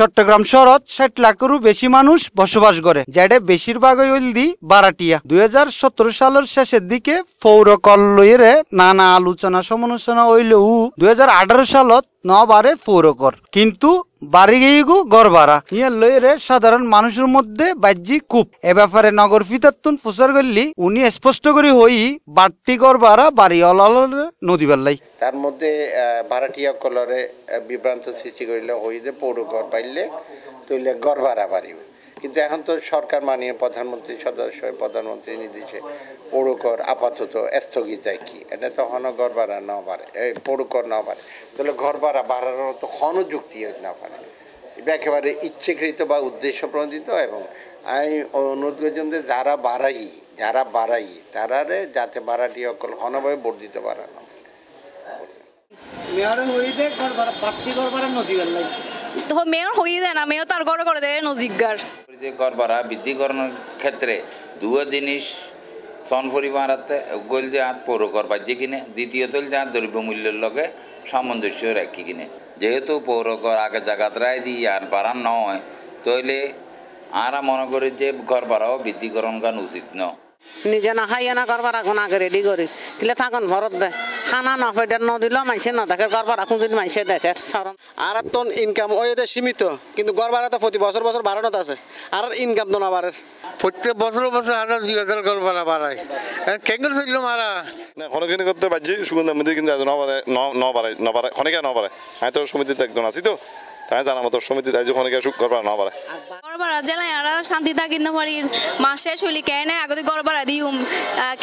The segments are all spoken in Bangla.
চট্টগ্রাম শহরত ষাট লাখেরও বেশি মানুষ বসবাস করে যেটা বেশিরভাগই হলদি বারাটিয়া দুই হাজার সালের শেষের দিকে পৌর কল্লয়েরে নানা আলোচনা সমালোচনা হইলেও দুই হাজার সালত নবারে পৌরকর কিন্তু বাড়ি গেইগু গড়বাড়া ইয়া লইরে সাধারণ মানুষের মধ্যে বাহ্যিক কূপ এ ব্যাপারে নগর ফিতাত্তুন ফুসার গল্লি উনি স্পষ্ট করে হই বাড়তি গড়বাড়া বাড়ি অলাল নদী বেল্লাই তার মধ্যে ভাড়াটিয়া কলরে বিভ্রান্ত সৃষ্টি করিলে হই যে পৌর গড় পাইলে তৈলে গড়বাড়া বাড়িবে কিন্তু এখন তো সরকার মানিয়ে প্রধানমন্ত্রী সদস্য প্রধানমন্ত্রী নির্দেশে পৌরকর আপাতত স্থগিত কি এটা তো হন ঘর ভাড়া না বাড়ে এই পৌরকর না বাড়ে তাহলে ঘর ভাড়া বাড়ানোর তো ক্ষণ যুক্তি না পারে এটা একেবারে ইচ্ছেকৃত বা উদ্দেশ্য প্রণোদিত এবং আমি অনুরোধ করছেন যে যারা বাড়াই যারা বাড়াই তারারে যাতে বাড়াটি অকল ঘনভাবে বর্ধিত বাড়ানো মেয়রের হইতে ঘর ভাড়া মেয়র হয়ে যায় না মেয়র তার ঘরে ঘরে দেয় নজিকগার যে করবারা বৃদ্ধিকরণের ক্ষেত্রে দুয়ো জিনিস সন পরিমাণ গল যে আর পৌর করবার যে কিনে দ্বিতীয়ত যে আর দ্রব্যমূল্যের লগে সামঞ্জস্য রাখি কিনে যেহেতু পৌর কর আগে জাগাত রায় দিয়ে আর বাড়ান নয় তইলে আরা মনে করি যে ঘর বাড়াও বৃদ্ধিকরণ কান উচিত নয় নিজে না খাই না করবার আগুন আগে রেডি করি দিলে থাকুন ভরত দে খানা না ফেডার ন দিল মাইসে না দেখে গড়বার আগুন যদি মাইসে দেখে সরম আর তো ইনকাম ওই এদের সীমিত কিন্তু গরবার তো প্রতি বছর বছর বাড়ানোতে আছে আর ইনকাম তো না বাড়ের প্রত্যেক বছর বছর হাজার দুই হাজার গরবার বাড়ায় কেঙ্গুল ছিল মারা না খনকিনি করতে পারছি সুগন্ধা মধ্যে কিন্তু ন বাড়ায় ন বাড়ায় ন বাড়ায় খনিকা ন বাড়ায় আমি তো সমিতিতে একজন আছি তো তাই জানা মতো সমিতি তাই যখন সুখ করবার না পারে গড়পাড়া জেলায় আর শান্তি থাকি পারি মাস শেষ হইলি কেন আগতে গড়পাড়া দিউম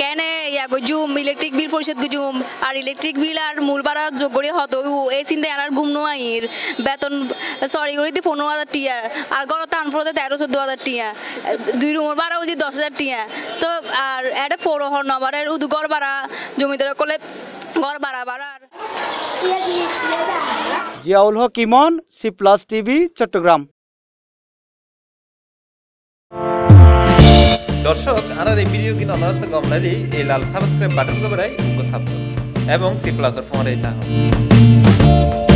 কেন ইয়া গুজুম ইলেকট্রিক বিল পরিশোধ গুজুম আর ইলেকট্রিক বিল আর মূল ভাড়া যোগ করে হতো এই চিন্তায় আর গুম নোয়াইর বেতন সরি করে দিই পনেরো হাজার টিয়া আর গড় তান ফোরতে তেরো চোদ্দো হাজার টিয়া দুই রুমের ভাড়া ওই দশ হাজার টিয়া তো আর এটা ফোর হর নবার উদু জমিদার করলে গড় ভাড়া ভাড়া Ziaul Haque Emon C plus TV Chattogram দর্শক আনার এই ভিডিও কিন্তু অনারাত্ম কম নালি এই লাল সাবস্ক্রাইব বাটন কবে উঙ্গ সাবধান এবং সি প্লাস ফোন রে চাহ